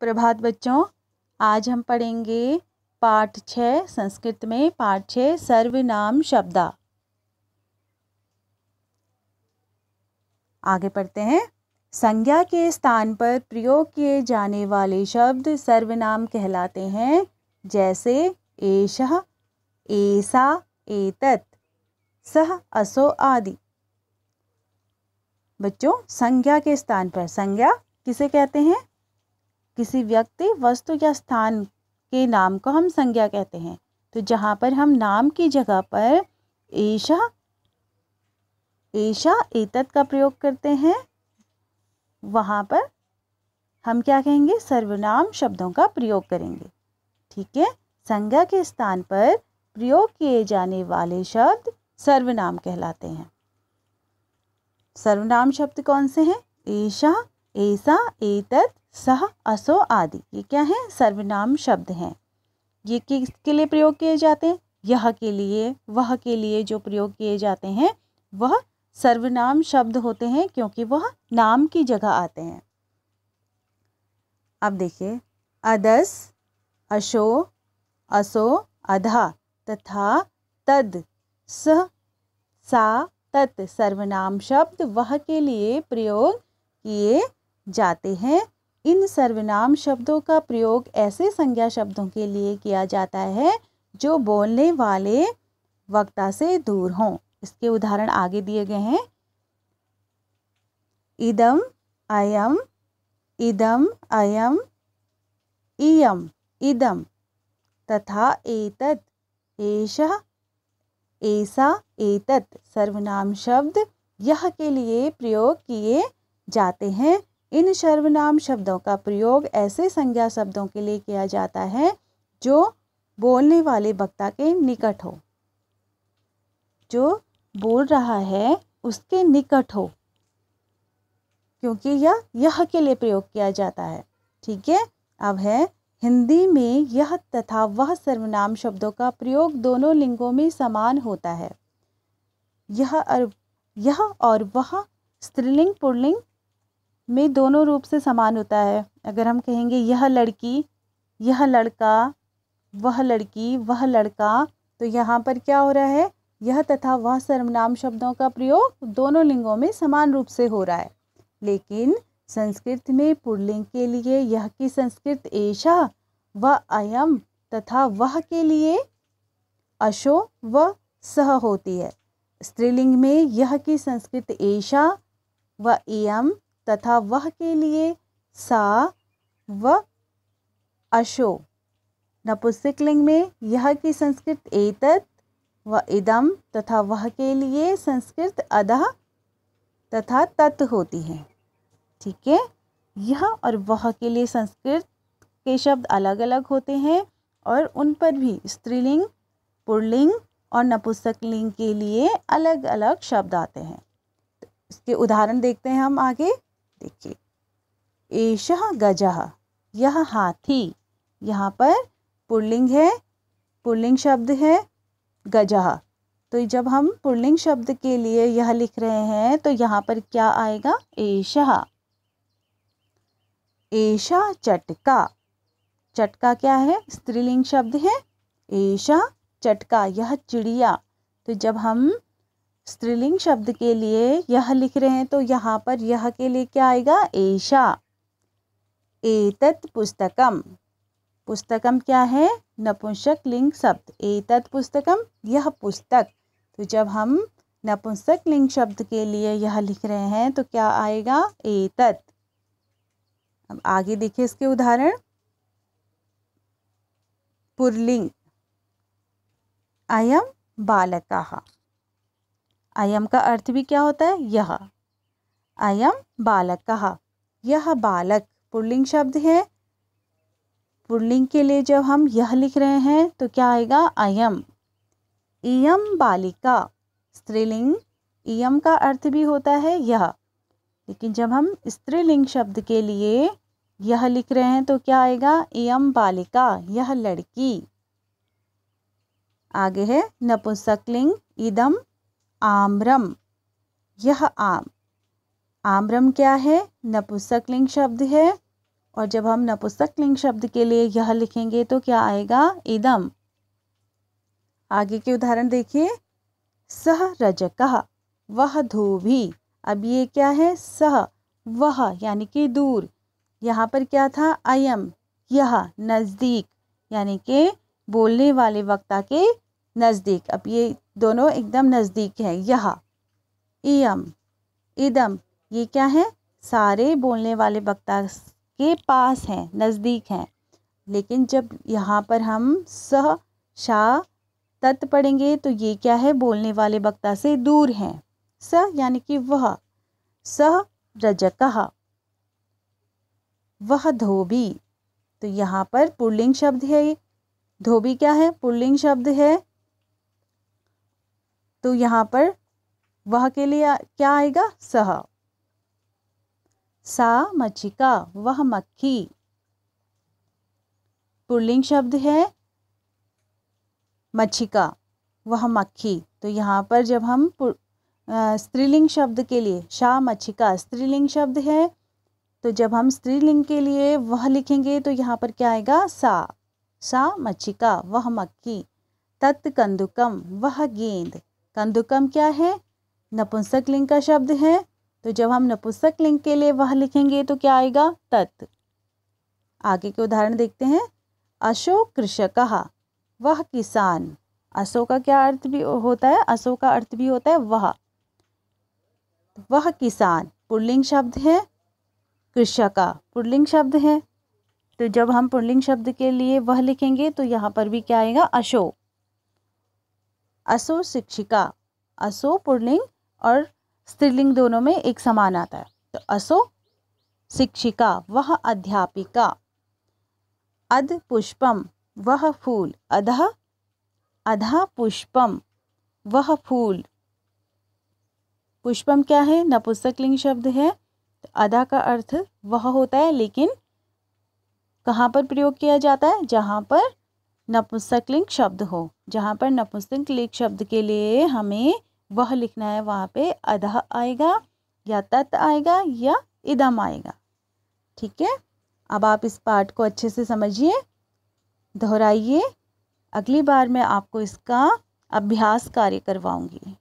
प्रभात बच्चों आज हम पढ़ेंगे पाठ छ संस्कृत में पाठ छ सर्वनाम शब्दा आगे पढ़ते हैं संज्ञा के स्थान पर प्रयोग किए जाने वाले शब्द सर्वनाम कहलाते हैं जैसे एष एसा एतत सह असो आदि बच्चों संज्ञा के स्थान पर संज्ञा किसे कहते हैं किसी व्यक्ति वस्तु या स्थान के नाम को हम संज्ञा कहते हैं तो जहाँ पर हम नाम की जगह पर ऐशा ऐशा एतत का प्रयोग करते हैं वहाँ पर हम क्या कहेंगे सर्वनाम शब्दों का प्रयोग करेंगे ठीक है संज्ञा के स्थान पर प्रयोग किए जाने वाले शब्द सर्वनाम कहलाते हैं सर्वनाम शब्द कौन से हैं ऐशा ऐसा एतत सह असो आदि ये क्या है सर्वनाम शब्द हैं ये किसके लिए प्रयोग किए जाते हैं यह के लिए वह के लिए जो प्रयोग किए जाते हैं वह सर्वनाम शब्द होते हैं क्योंकि वह नाम की जगह आते हैं अब देखिए अदस अशो असो अधा तथा तद स सा तत् सर्वनाम शब्द वह के लिए प्रयोग किए जाते हैं इन सर्वनाम शब्दों का प्रयोग ऐसे संज्ञा शब्दों के लिए किया जाता है जो बोलने वाले वक्ता से दूर हों इसके उदाहरण आगे दिए गए हैं इदम अयम इदम अयम इयम इदम तथा एतत एषः ऐसा एतत सर्वनाम शब्द यह के लिए प्रयोग किए जाते हैं इन सर्वनाम शब्दों का प्रयोग ऐसे संज्ञा शब्दों के लिए किया जाता है जो बोलने वाले वक्ता के निकट हो जो बोल रहा है उसके निकट हो क्योंकि यह यह के लिए प्रयोग किया जाता है ठीक है अब है हिंदी में यह तथा वह सर्वनाम शब्दों का प्रयोग दोनों लिंगों में समान होता है यह और यह और वह स्त्रीलिंग पुल्लिंग में दोनों रूप से समान होता है अगर हम कहेंगे यह लड़की यह लड़का वह लड़की वह लड़का तो यहाँ पर क्या हो रहा है यह तथा वह सर्वनाम शब्दों का प्रयोग दोनों लिंगों में समान रूप से हो रहा है लेकिन संस्कृत में पुरलिंग के लिए यह की संस्कृत ऐशा व अयम तथा वह के लिए अशो व सह होती है स्त्रीलिंग में यह की संस्कृत ऐशा व एयम तथा वह के लिए सा व अशो नपुस्तकलिंग में यह की संस्कृत एतत् व इदम तथा वह के लिए संस्कृत अदह तथा तत् होती है ठीक है यह और वह के लिए संस्कृत के शब्द अलग अलग होते हैं और उन पर भी स्त्रीलिंग पुरलिंग और नपुस्तकलिंग लिंग के लिए अलग अलग शब्द आते हैं तो इसके उदाहरण देखते हैं हम आगे देखिए एशह गजह यह हाथी यहाँ पर पुल्लिंग है पुल्लिंग शब्द है गज तो जब हम पुल्लिंग शब्द के लिए यह लिख रहे हैं तो यहाँ पर क्या आएगा एश एशा चटका चटका क्या है स्त्रीलिंग शब्द है एशा चटका यह चिड़िया तो जब हम स्त्रीलिंग शब्द के लिए यह लिख रहे हैं तो यहाँ पर यह के लिए क्या आएगा ऐशा एतत् पुस्तकम पुस्तकम क्या है नपुंसक लिंग शब्द एतत् पुस्तकम यह पुस्तक तो जब हम नपुंसक लिंग शब्द के लिए यह लिख रहे हैं तो क्या आएगा एतत् अब आगे देखिए इसके उदाहरण पुरलिंग अयम बालका अयम का अर्थ भी क्या होता है यह अयम बालक कहा यह बालक पुल्लिंग शब्द है पुल्लिंग के लिए जब हम यह लिख रहे हैं तो क्या आएगा अयम इयम बालिका स्त्रीलिंग इयम का अर्थ भी होता है यह लेकिन जब हम स्त्रीलिंग शब्द के लिए यह लिख रहे हैं तो क्या आएगा इयम बालिका यह लड़की आगे है नपुंसकलिंग इदम आम्रम यह आम आम्रम क्या है नपुसकलिंग शब्द है और जब हम नपुसकलिंग शब्द के लिए यह लिखेंगे तो क्या आएगा इदम आगे के उदाहरण देखिए सह रजक वह धोबी अब ये क्या है सह वह यानी कि दूर यहाँ पर क्या था अयम यह नज़दीक यानी कि बोलने वाले वक्ता के नज़दीक अब ये दोनों एकदम नज़दीक हैं यह इम इदम ये क्या है सारे बोलने वाले वक्ता के पास हैं नज़दीक हैं लेकिन जब यहाँ पर हम स शाह तत् पढ़ेंगे तो ये क्या है बोलने वाले वक्ता से दूर हैं स यानी कि वह स रजक वह धोबी तो यहाँ पर पुल्लिंग शब्द है ये धोबी क्या है पुल्लिंग शब्द है तो यहाँ पर वह के लिए क्या आएगा सह सा मच्छिका वह मक्खी पुल्लिंग शब्द है मच्छिका वह मक्खी तो यहाँ पर जब हम स्त्रीलिंग शब्द के लिए शाह मच्छिका स्त्रीलिंग शब्द है तो जब हम स्त्रीलिंग के लिए वह लिखेंगे तो यहाँ पर क्या आएगा सा सा मच्छिका वह मक्खी तत्कंदुकम वह गेंद कंदुकम क्या है नपुंसक लिंग का शब्द है तो जब हम नपुंसक लिंग के लिए वह लिखेंगे तो क्या आएगा तत् आगे के उदाहरण देखते हैं अशोक कृषक वह किसान अशो का क्या अर्थ भी होता है अशो का अर्थ भी होता है वह वह किसान पुल्लिंग शब्द है कृषका पुल्लिंग शब्द है तो जब हम पुल्लिंग शब्द के लिए वह लिखेंगे तो यहाँ पर भी क्या आएगा अशोक असो शिक्षिका असो पुणलिंग और स्त्रीलिंग दोनों में एक समान आता है तो असो शिक्षिका वह अध्यापिका अध पुष्पम वह फूल अध अधा पुष्पम वह फूल पुष्पम क्या है नपुस्तकलिंग शब्द है तो अधा का अर्थ वह होता है लेकिन कहाँ पर प्रयोग किया जाता है जहाँ पर नपुंसकलिंग शब्द हो जहाँ पर नपुंसक लेख शब्द के लिए हमें वह लिखना है वहाँ पे अधः आएगा या तत् आएगा या इदम आएगा ठीक है अब आप इस पार्ट को अच्छे से समझिए दोहराइए अगली बार मैं आपको इसका अभ्यास कार्य करवाऊंगी